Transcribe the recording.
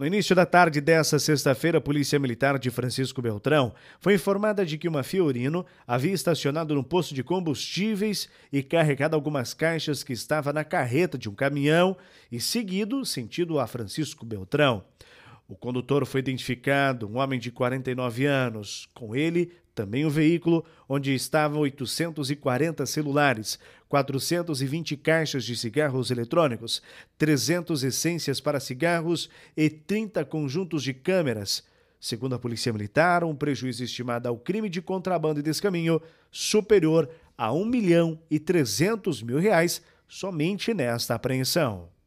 No início da tarde dessa sexta-feira, a Polícia Militar de Francisco Beltrão foi informada de que uma Fiorino havia estacionado no posto de combustíveis e carregado algumas caixas que estava na carreta de um caminhão e seguido sentido a Francisco Beltrão. O condutor foi identificado, um homem de 49 anos. Com ele, também o veículo, onde estavam 840 celulares, 420 caixas de cigarros eletrônicos, 300 essências para cigarros e 30 conjuntos de câmeras. Segundo a Polícia Militar, um prejuízo estimado ao crime de contrabando e descaminho superior a 1 milhão e 300 mil reais somente nesta apreensão.